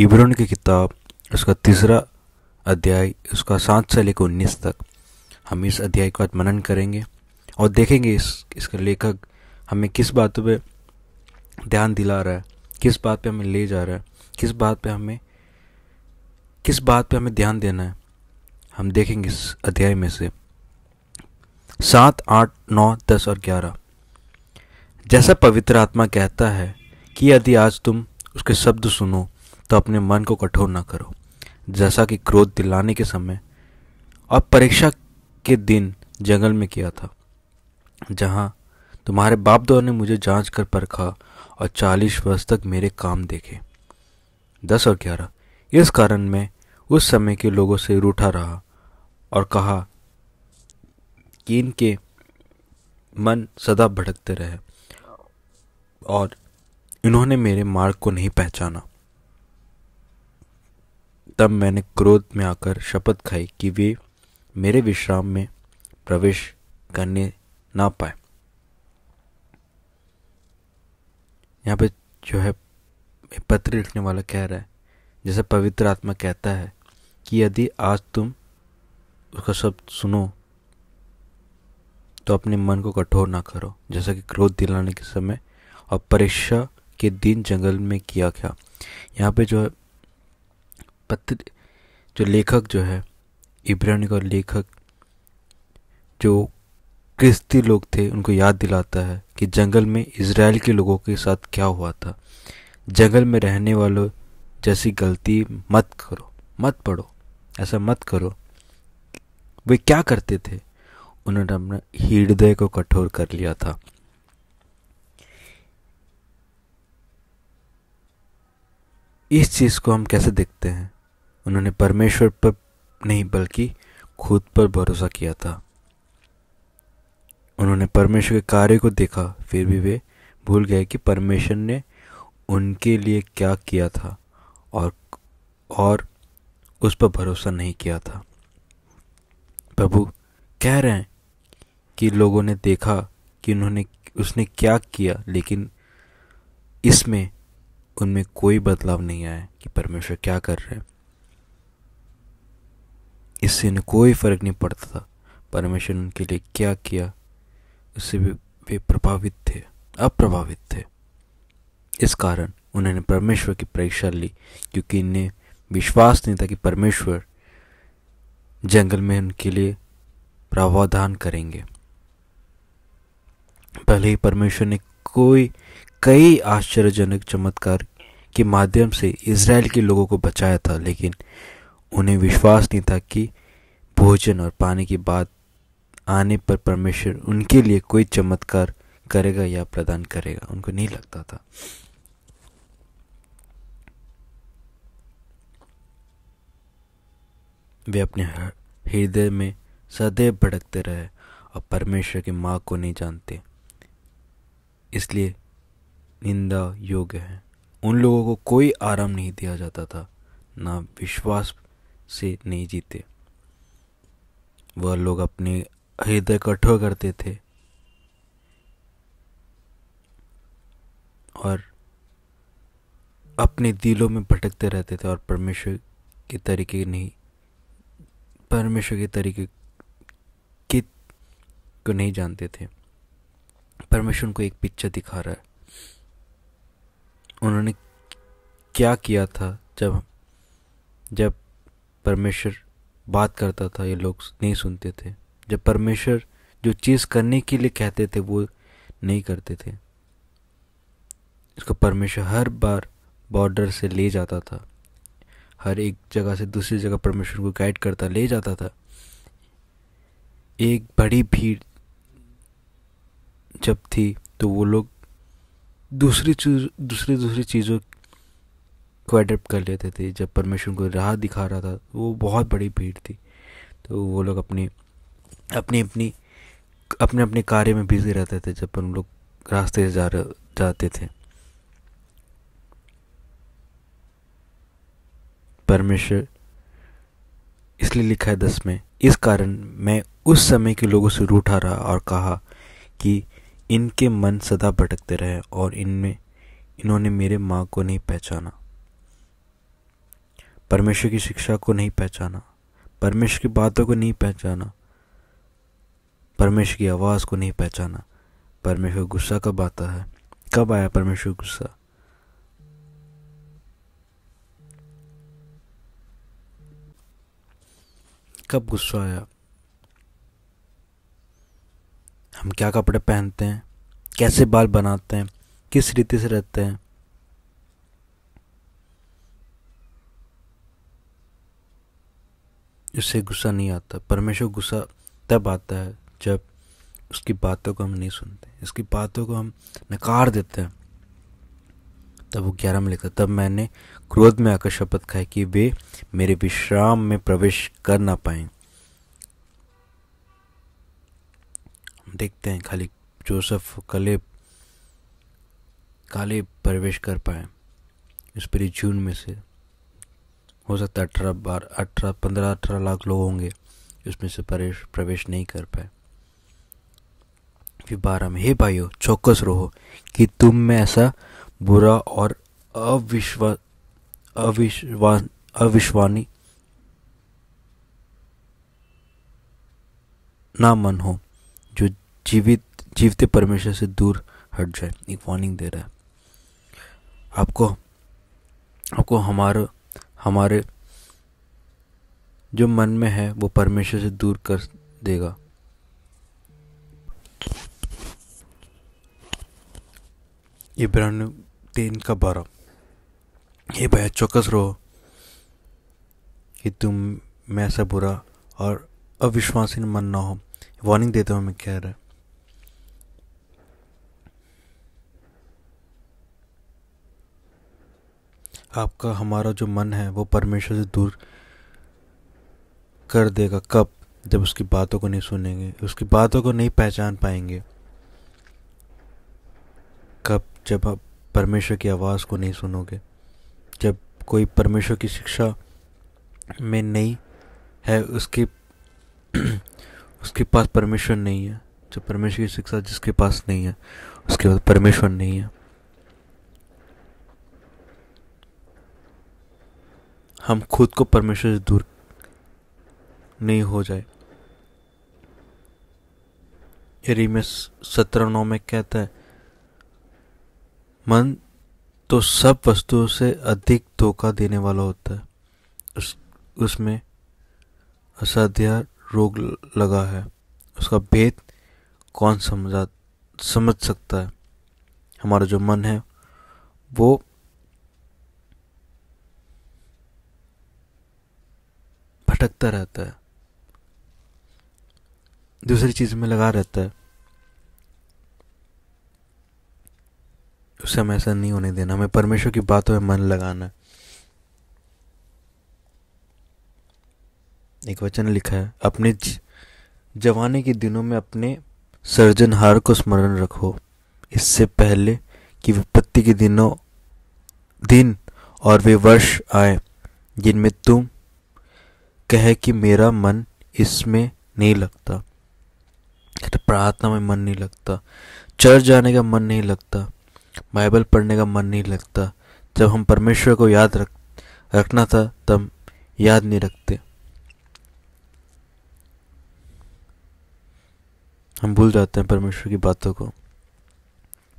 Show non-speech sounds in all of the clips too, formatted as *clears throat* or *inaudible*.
इब्रोन की किताब उसका तीसरा अध्याय उसका सात से लेकर उन्नीस तक हम इस अध्याय का मनन करेंगे और देखेंगे इस इसका लेखक हमें किस बातों पे ध्यान दिला रहा है किस बात पे हमें ले जा रहा है किस बात पे हमें किस बात पे हमें ध्यान देना है हम देखेंगे इस अध्याय में से सात आठ नौ दस और ग्यारह जैसा पवित्र आत्मा कहता है कि यदि आज तुम उसके शब्द सुनो तो अपने मन को कठोर ना करो जैसा कि क्रोध दिलाने के समय और परीक्षा के दिन जंगल में किया था जहाँ तुम्हारे बाप दो ने मुझे जांच कर परखा और चालीस वर्ष तक मेरे काम देखे दस और ग्यारह इस कारण मैं उस समय के लोगों से रूठा रहा और कहा कि इनके मन सदा भटकते रहे और इन्होंने मेरे मार्ग को नहीं पहचाना तब मैंने क्रोध में आकर शपथ खाई कि वे मेरे विश्राम में प्रवेश करने ना पाए यहाँ पे जो है पत्र लिखने वाला कह रहा है जैसे पवित्र आत्मा कहता है कि यदि आज तुम उसका शब्द सुनो तो अपने मन को कठोर ना करो जैसा कि क्रोध दिलाने के समय और परीक्षा के दिन जंगल में किया गया यहाँ पे जो है पत्र जो लेखक जो है इब्रानी का लेखक जो क्रिस्ती लोग थे उनको याद दिलाता है कि जंगल में इसराइल के लोगों के साथ क्या हुआ था जंगल में रहने वालों जैसी गलती मत करो मत पढ़ो ऐसा मत करो वे क्या करते थे उन्होंने अपना हृदय को कठोर कर लिया था इस चीज़ को हम कैसे देखते हैं उन्होंने परमेश्वर पर नहीं बल्कि खुद पर भरोसा किया था उन्होंने परमेश्वर के कार्य को देखा फिर भी वे भूल गए कि परमेश्वर ने उनके लिए क्या किया था और और उस पर भरोसा नहीं किया था प्रभु कह रहे हैं कि लोगों ने देखा कि उन्होंने उसने क्या किया लेकिन इसमें उनमें कोई बदलाव नहीं आया कि परमेश्वर क्या कर रहे हैं इससे इन्हें कोई फ़र्क नहीं पड़ता था परमेश्वर ने उनके लिए क्या किया उससे वे, वे प्रभावित थे अप्रभावित थे इस कारण उन्होंने परमेश्वर की परीक्षा ली क्योंकि इन्हें विश्वास नहीं था कि परमेश्वर जंगल में उनके लिए प्रावधान करेंगे पहले ही परमेश्वर ने कोई कई आश्चर्यजनक चमत्कार के माध्यम से इसराइल के लोगों को बचाया था लेकिन उन्हें विश्वास नहीं था कि भोजन और पानी की बात आने पर परमेश्वर उनके लिए कोई चमत्कार करेगा या प्रदान करेगा उनको नहीं लगता था वे अपने हृदय में सदैव भड़कते रहे और परमेश्वर की माँ को नहीं जानते इसलिए निंदा योग्य है उन लोगों को कोई आराम नहीं दिया जाता था ना विश्वास से नहीं जीते वह लोग अपने हृदय कठोर करते थे और अपने दिलों में भटकते रहते थे और परमेश्वर के तरीके नहीं परमेश्वर के तरीके के को नहीं जानते थे परमेश्वर उनको एक पिक्चर दिखा रहा है उन्होंने क्या किया था जब जब परमेश्वर बात करता था ये लोग नहीं सुनते थे जब परमेश्वर जो चीज़ करने के लिए कहते थे वो नहीं करते थे इसको परमेश्वर हर बार बॉर्डर से ले जाता था हर एक जगह से दूसरी जगह परमेश्वर को गाइड करता ले जाता था एक बड़ी भीड़ जब थी तो वो लोग दूसरी चीज दूसरी दूसरी चीज़ों को कर लेते थे जब परमेश्वर को राह दिखा रहा था वो बहुत बड़ी भीड़ थी तो वो लोग अपनी अपनी अपनी अपने अपने कार्य में बिजी रहते थे जब हम लोग रास्ते से जा जाते थे परमेश्वर इसलिए लिखा है दस में इस कारण मैं उस समय के लोगों से रूठा रहा और कहा कि इनके मन सदा भटकते रहे और इनमें इन्होंने मेरे माँ को नहीं पहचाना परमेश्वर की शिक्षा को नहीं पहचाना परमेश्वर की बातों को नहीं पहचाना परमेश्वर की आवाज़ को नहीं पहचाना परमेश्वर गुस्सा कब आता है कब आया परमेश्वर गुस्सा कब गुस्सा आया हम क्या कपड़े पहनते हैं कैसे बाल बनाते हैं किस रीति से रहते हैं उससे गुस्सा नहीं आता परमेश्वर गुस्सा तब आता है जब उसकी बातों को हम नहीं सुनते उसकी बातों को हम नकार देते हैं तब वो ग्यारह में लिखता तब मैंने क्रोध में आकर शपथ खाई कि वे मेरे विश्राम में प्रवेश कर ना पाए देखते हैं खाली जोसफ कले काले प्रवेश कर पाए इस पूरी जून में से हो सकता है अठारह बारह अठारह पंद्रह अठारह लाख लोग होंगे उसमें से प्रवेश प्रवेश नहीं कर पाए फिर बारह में हे भाइयों चौकस रहो कि तुम में ऐसा बुरा और अविश्वा अविश्वा अविश्वानी ना मन हो जो जीवित जीवते परमेश्वर से दूर हट जाए एक वार्निंग दे रहा है आपको आपको हमारा हमारे जो मन में है वो परमेश्वर से दूर कर देगा इब्रान तीन का बारह ये भैया चौकस रहो कि तुम मैं ऐसा बुरा और अविश्वासी मन ना हो वार्निंग देता हूँ मैं कह रहा आपका हमारा जो मन है वो परमेश्वर से दूर कर देगा कब जब उसकी बातों को नहीं सुनेंगे उसकी बातों को नहीं पहचान पाएंगे कब जब आप परमेश्वर की आवाज़ को नहीं सुनोगे जब कोई परमेश्वर की शिक्षा में नहीं है उसके *clears throat* उसके पास परमेश्वर नहीं है जो परमेश्वर की शिक्षा जिसके पास नहीं है उसके बाद परमेश्वर नहीं है हम खुद को परमेश्वर से दूर नहीं हो जाए में सत्रह नौ में कहता है मन तो सब वस्तुओं से अधिक धोखा देने वाला होता है उस उसमें असाध्य रोग लगा है उसका भेद कौन समझा समझ सकता है हमारा जो मन है वो भटकता रहता है दूसरी चीज़ में लगा रहता है उसे हमें ऐसा नहीं होने देना हमें परमेश्वर की बातों में मन लगाना है एक वचन लिखा है अपने जवानी के दिनों में अपने सर्जनहार को स्मरण रखो इससे पहले कि विपत्ति के दिनों दिन और वे वर्ष आए जिनमें तुम कहे कि मेरा मन इसमें नहीं लगता कहते प्रार्थना में मन नहीं लगता चर्च जाने का मन नहीं लगता बाइबल पढ़ने का मन नहीं लगता जब हम परमेश्वर को याद रख रखना था तब याद नहीं रखते हम भूल जाते हैं परमेश्वर की बातों को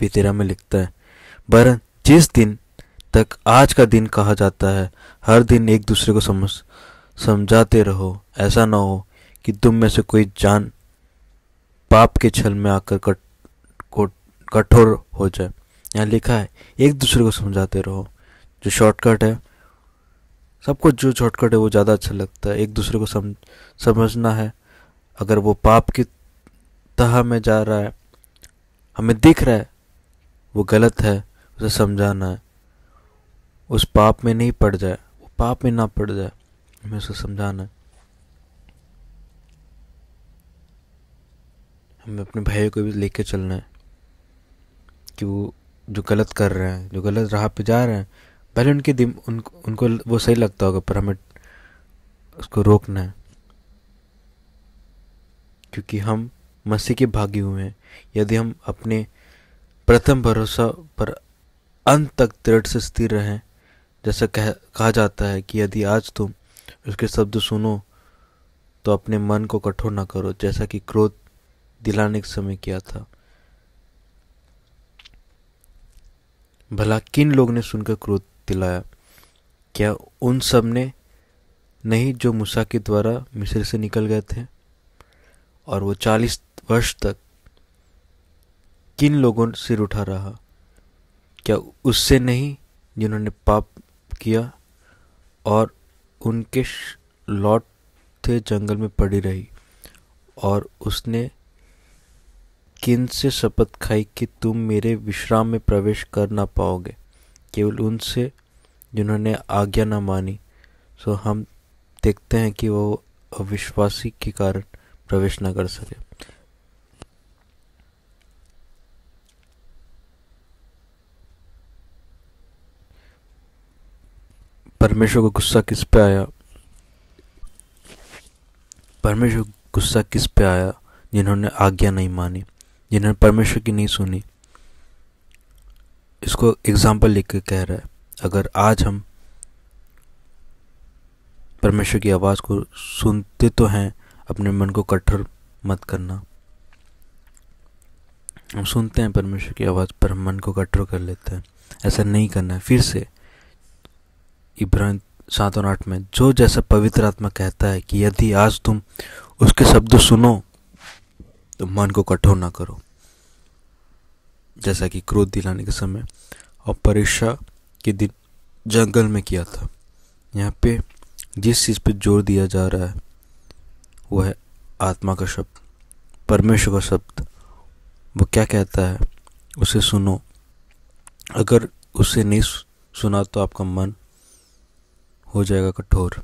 भी तेरा में लिखता है पर जिस दिन तक आज का दिन कहा जाता है हर दिन एक दूसरे को समझ समझाते रहो ऐसा ना हो कि तुम में से कोई जान पाप के छल में आकर कट को कठोर हो जाए यहाँ लिखा है एक दूसरे को समझाते रहो जो शॉर्टकट है सबको जो शॉर्टकट है वो ज़्यादा अच्छा लगता है एक दूसरे को समझ समझना है अगर वो पाप की तह में जा रहा है हमें दिख रहा है वो गलत है उसे समझाना है उस पाप में नहीं पड़ जाए वो पाप में ना पड़ जाए हमें उसको समझाना हमें अपने भाई को भी लेके चलना है कि वो जो गलत कर रहे हैं जो गलत राह पे जा रहे हैं पहले उनके दिम उन, उनको वो सही लगता होगा पर हमें उसको रोकना है क्योंकि हम मसीह के भागी हुए हैं यदि हम अपने प्रथम भरोसा पर अंत तक दृढ़ से स्थिर रहें जैसा कह कहा जाता है कि यदि आज तुम उसके शब्द सुनो तो अपने मन को कठोर ना करो जैसा कि क्रोध दिलाने के समय किया था भला किन लोग ने सुनकर क्रोध दिलाया क्या उन सब ने नहीं जो मूसा के द्वारा मिस्र से निकल गए थे और वो चालीस वर्ष तक किन लोगों सिर उठा रहा क्या उससे नहीं जिन्होंने पाप किया और उनके लौट थे जंगल में पड़ी रही और उसने किन से शपथ खाई कि तुम मेरे विश्राम में प्रवेश कर ना पाओगे केवल उनसे जिन्होंने आज्ञा न मानी सो हम देखते हैं कि वो अविश्वासी के कारण प्रवेश न कर सके परमेश्वर को गुस्सा किस पे आया परमेश्वर को गुस्सा किस पे आया जिन्होंने आज्ञा नहीं मानी जिन्होंने परमेश्वर की नहीं सुनी इसको एग्जाम्पल लेकर कह रहा है अगर आज हम परमेश्वर की आवाज़ को सुनते तो हैं अपने मन को कठोर मत करना हम सुनते हैं परमेश्वर की आवाज़ पर मन को कठोर कर लेते हैं ऐसा नहीं करना है फिर से इब्राहिम सात और आठ में जो जैसा पवित्र आत्मा कहता है कि यदि आज तुम उसके शब्द सुनो तो मन को कठोर ना करो जैसा कि क्रोध दिलाने के समय और परीक्षा के दिन जंगल में किया था यहाँ पे जिस चीज़ पे जोर दिया जा रहा है वो है आत्मा का शब्द परमेश्वर का शब्द वो क्या कहता है उसे सुनो अगर उसे नहीं सुना तो आपका मन हो जाएगा कठोर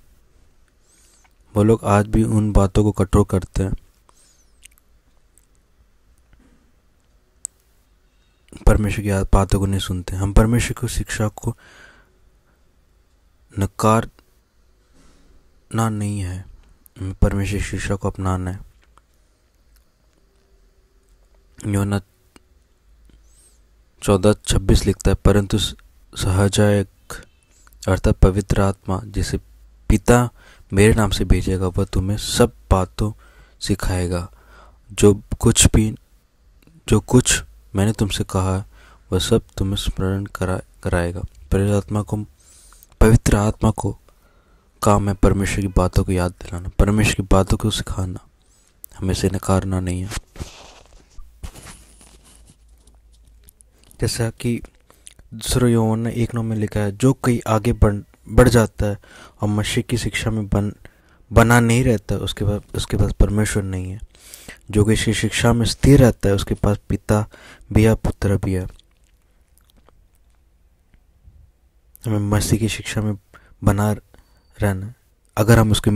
वो लोग आज भी उन बातों को कठोर करते हैं परमेश्वर की बातों को नहीं सुनते हम परमेश्वर की शिक्षा को नकार ना नहीं है परमेश्वर की शिक्षा को अपनाना है योना चौदह छब्बीस लिखता है परंतु सहजाय अर्थात पवित्र आत्मा जिसे पिता मेरे नाम से भेजेगा वह तुम्हें सब बातों सिखाएगा जो कुछ भी जो कुछ मैंने तुमसे कहा वह सब तुम्हें स्मरण करा कराएगा पवित्र आत्मा को पवित्र आत्मा को काम है परमेश्वर की बातों को याद दिलाना परमेश्वर की बातों को सिखाना हमें से नकारना नहीं है जैसा कि दूसरे यौवन ने एक नौ में लिखा है जो कई आगे बढ़ बढ़ जाता है और मशीह की शिक्षा में बन बना नहीं रहता उसके पास उसके पास परमेश्वर नहीं है जो कि इसकी शिक्षा में स्थिर रहता है उसके पास पिता भी है पुत्र भी है हमें मसीह की शिक्षा में बना रहना अगर हम उसके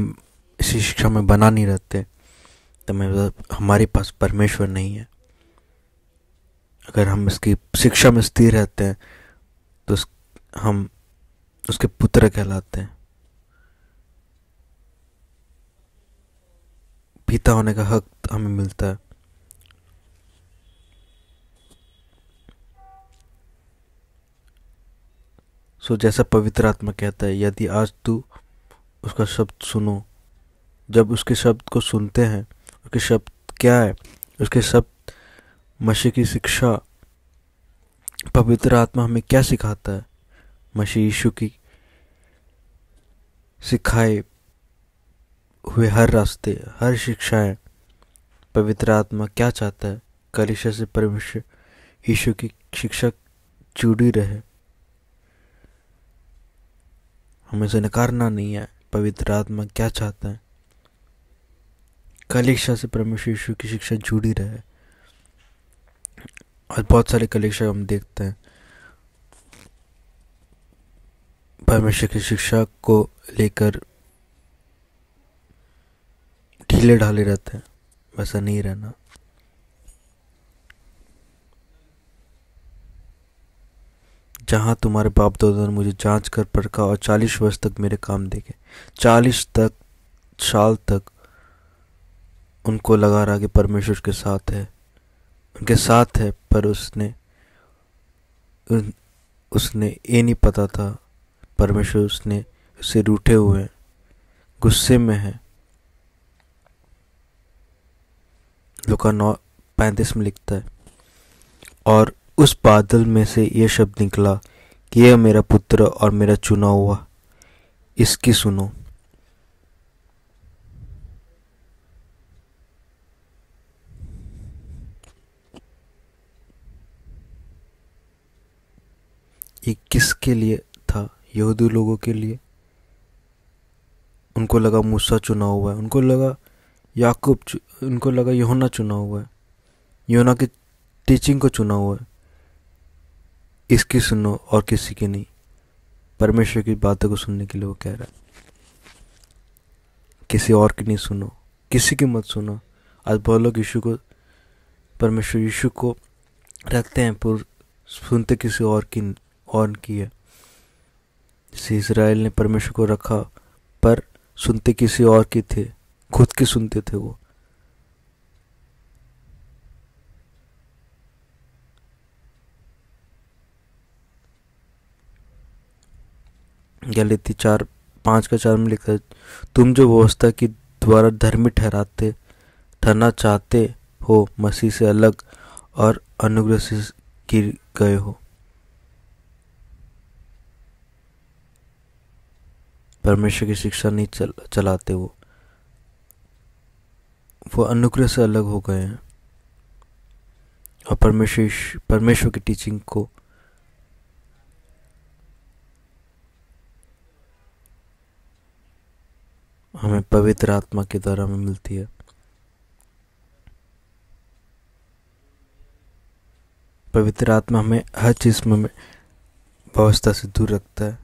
इसी शिक्षा में बना नहीं रहते तो मैं हमारे पास परमेश्वर नहीं है अगर हम इसकी शिक्षा में स्थिर रहते हैं तो उस, हम उसके पुत्र कहलाते हैं पिता होने का हक हमें मिलता है सो जैसा पवित्र आत्मा कहता है यदि आज तू उसका शब्द सुनो जब उसके शब्द को सुनते हैं उसके शब्द क्या है उसके शब्द मशी की शिक्षा पवित्र आत्मा हमें क्या सिखाता है मसीह यीशु की सिखाए हुए हर रास्ते हर शिक्षाएं पवित्र आत्मा क्या चाहता है कलिशा से परमेश्वर यीशु की शिक्षा जुड़ी रहे हमें से नकारना नहीं है पवित्र आत्मा क्या चाहता है कलिशा से परमेश्वर यीशु की शिक्षा जुड़ी रहे और बहुत सारे कलेक्शन हम देखते हैं परमेश्वर की शिक्षा को लेकर ढीले ढाले रहते हैं वैसा नहीं रहना जहाँ तुम्हारे बाप दादा ने मुझे जांच कर परखा और चालीस वर्ष तक मेरे काम देखे चालीस तक साल तक उनको लगा रहा कि परमेश्वर के साथ है उनके साथ है पर उसने उसने ये नहीं पता था परमेश्वर उसने उसे रूठे हुए हैं गुस्से में है लुका नौ पैंतीस में लिखता है और उस बादल में से यह शब्द निकला कि यह मेरा पुत्र और मेरा चुना हुआ इसकी सुनो ये किसके लिए था यहूदी लोगों के लिए उनको लगा मूसा चुना हुआ है उनको लगा याकूब उनको लगा योना चुना हुआ है योना की टीचिंग को चुना हुआ है इसकी सुनो और किसी की नहीं परमेश्वर की बातों को सुनने के लिए वो कह रहा है किसी और की नहीं सुनो किसी की मत सुनो आज बहुत लोग यीशु को परमेश्वर यीशु को रखते हैं पर सुनते किसी और की ऑन किया जैसे इसराइल ने परमेश्वर को रखा पर सुनते किसी और की थे खुद की सुनते थे वो गलती चार पांच का चार में लिखा तुम जो व्यवस्था के द्वारा धर्मी ठहराते ठहरना चाहते हो मसीह से अलग और अनुग्रह से गिर गए हो परमेश्वर की शिक्षा नहीं चल चलाते वो वो अनुग्रह से अलग हो गए हैं और परमेश्वर परमेश्वर की टीचिंग को हमें पवित्र आत्मा के द्वारा हमें मिलती है पवित्र आत्मा हमें हर चीज़ में व्यवस्था से दूर रखता है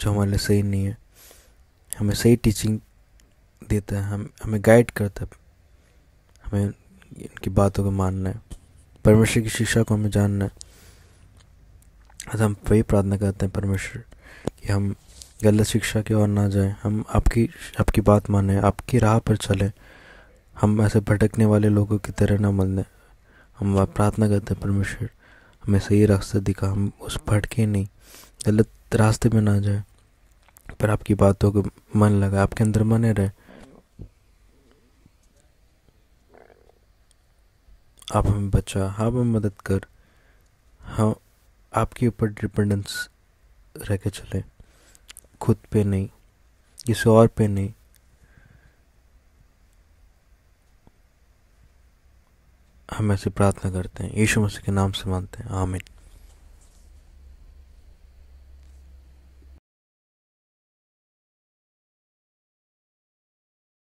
जो हमारे लिए सही नहीं है हमें सही टीचिंग देता है हम हमें गाइड करता है हमें इनकी बातों को मानना है परमेश्वर की शिक्षा को हमें जानना है आज हम वही प्रार्थना करते हैं परमेश्वर कि हम गलत शिक्षा की ओर ना जाएं हम आपकी आपकी बात माने आपकी राह पर चलें हम ऐसे भटकने वाले लोगों की तरह ना मन हम प्रार्थना करते हैं परमेश्वर हमें सही रास्ता दिखा हम उस भटके नहीं गलत रास्ते में ना जाए पर आपकी बातों को मन लगा आपके अंदर मने रहे आप हमें बचा आप हमें मदद कर हम आपके ऊपर डिपेंडेंस रह के चले खुद पे नहीं किसी और पे नहीं हम ऐसे प्रार्थना करते हैं यीशु मसीह के नाम से मानते हैं आमिर